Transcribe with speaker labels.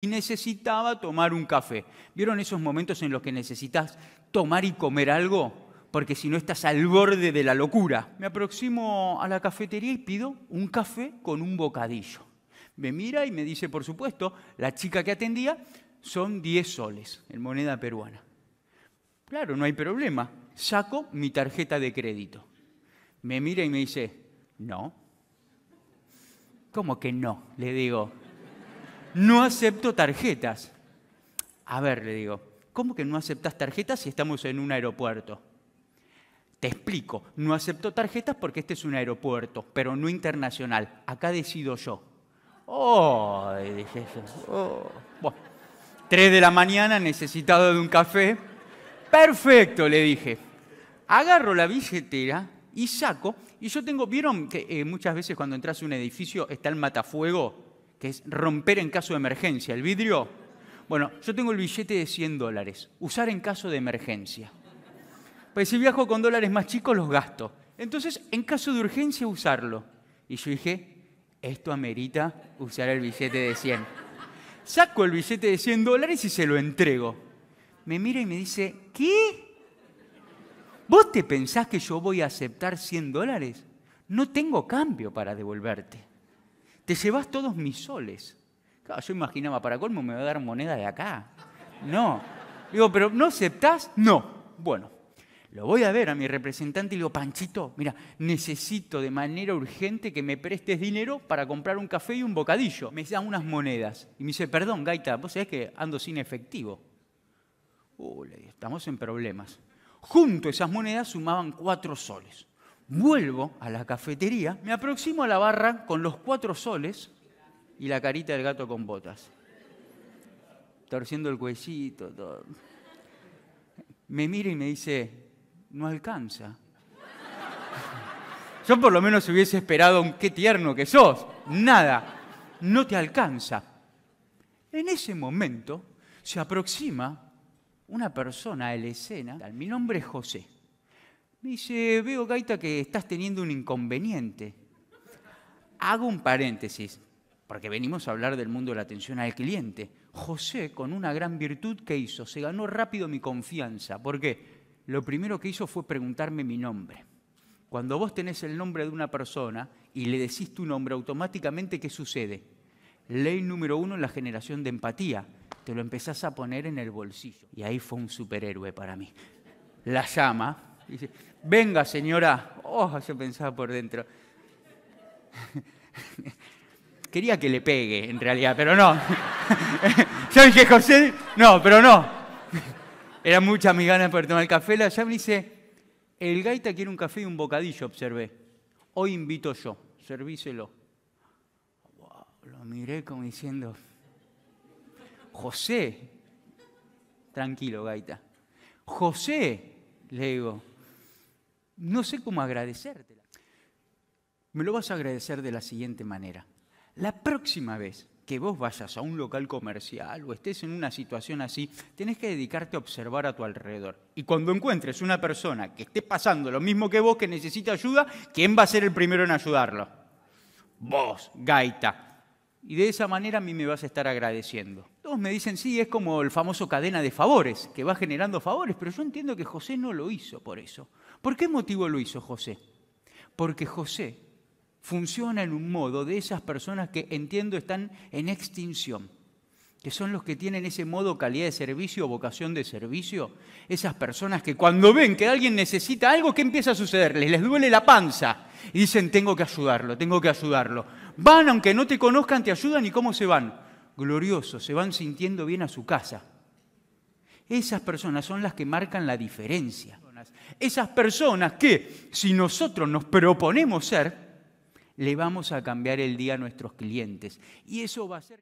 Speaker 1: y necesitaba tomar un café. ¿Vieron esos momentos en los que necesitas tomar y comer algo? Porque si no estás al borde de la locura. Me aproximo a la cafetería y pido un café con un bocadillo. Me mira y me dice, por supuesto, la chica que atendía, son 10 soles en moneda peruana. Claro, no hay problema. Saco mi tarjeta de crédito. Me mira y me dice, no. ¿Cómo que no? Le digo, no acepto tarjetas. A ver, le digo, ¿cómo que no aceptas tarjetas si estamos en un aeropuerto? Te explico, no acepto tarjetas porque este es un aeropuerto, pero no internacional. Acá decido yo. Oh, dije oh. eso. de la mañana, necesitado de un café. Perfecto, le dije. Agarro la billetera y saco. Y yo tengo, ¿vieron que eh, muchas veces cuando entras a un edificio está el matafuego? que es romper en caso de emergencia. ¿El vidrio? Bueno, yo tengo el billete de 100 dólares. Usar en caso de emergencia. Pues si viajo con dólares más chicos, los gasto. Entonces, en caso de urgencia, usarlo. Y yo dije, esto amerita usar el billete de 100. Saco el billete de 100 dólares y se lo entrego. Me mira y me dice, ¿qué? ¿Vos te pensás que yo voy a aceptar 100 dólares? No tengo cambio para devolverte te llevas todos mis soles. yo imaginaba, para colmo me va a dar moneda de acá. No. Digo, pero ¿no aceptás? No. Bueno, lo voy a ver a mi representante y le digo, Panchito, mira, necesito de manera urgente que me prestes dinero para comprar un café y un bocadillo. Me da unas monedas. Y me dice, perdón, Gaita, vos sabés que ando sin efectivo. Uh, estamos en problemas. Junto esas monedas sumaban cuatro soles. Vuelvo a la cafetería, me aproximo a la barra con los cuatro soles y la carita del gato con botas. Torciendo el cuellito, Me mira y me dice, no alcanza. Yo por lo menos hubiese esperado un qué tierno que sos. Nada, no te alcanza. En ese momento se aproxima una persona a la escena. Mi nombre es José. Me dice, veo Gaita que estás teniendo un inconveniente. Hago un paréntesis, porque venimos a hablar del mundo de la atención al cliente. José, con una gran virtud que hizo, se ganó rápido mi confianza. porque Lo primero que hizo fue preguntarme mi nombre. Cuando vos tenés el nombre de una persona y le decís tu nombre, automáticamente, ¿qué sucede? Ley número uno en la generación de empatía. Te lo empezás a poner en el bolsillo. Y ahí fue un superhéroe para mí. La llama, dice, venga señora. Oh, yo pensaba por dentro. Quería que le pegue, en realidad, pero no. Yo dije, José? No, pero no. Era mucha mi ganas por tomar el café. La me dice, el gaita quiere un café y un bocadillo, observé. Hoy invito yo, servíselo. lo miré como diciendo, José, tranquilo, gaita. José, le digo, no sé cómo agradecértela. Me lo vas a agradecer de la siguiente manera. La próxima vez que vos vayas a un local comercial o estés en una situación así, tenés que dedicarte a observar a tu alrededor. Y cuando encuentres una persona que esté pasando lo mismo que vos, que necesita ayuda, ¿quién va a ser el primero en ayudarlo? Vos, gaita y de esa manera a mí me vas a estar agradeciendo. Todos me dicen, sí, es como el famoso cadena de favores, que va generando favores, pero yo entiendo que José no lo hizo por eso. ¿Por qué motivo lo hizo José? Porque José funciona en un modo de esas personas que entiendo están en extinción que son los que tienen ese modo calidad de servicio, vocación de servicio, esas personas que cuando ven que alguien necesita algo, ¿qué empieza a sucederles? Les duele la panza y dicen, tengo que ayudarlo, tengo que ayudarlo. Van, aunque no te conozcan, te ayudan y ¿cómo se van? Gloriosos, se van sintiendo bien a su casa. Esas personas son las que marcan la diferencia. Esas personas que, si nosotros nos proponemos ser, le vamos a cambiar el día a nuestros clientes. Y eso va a ser...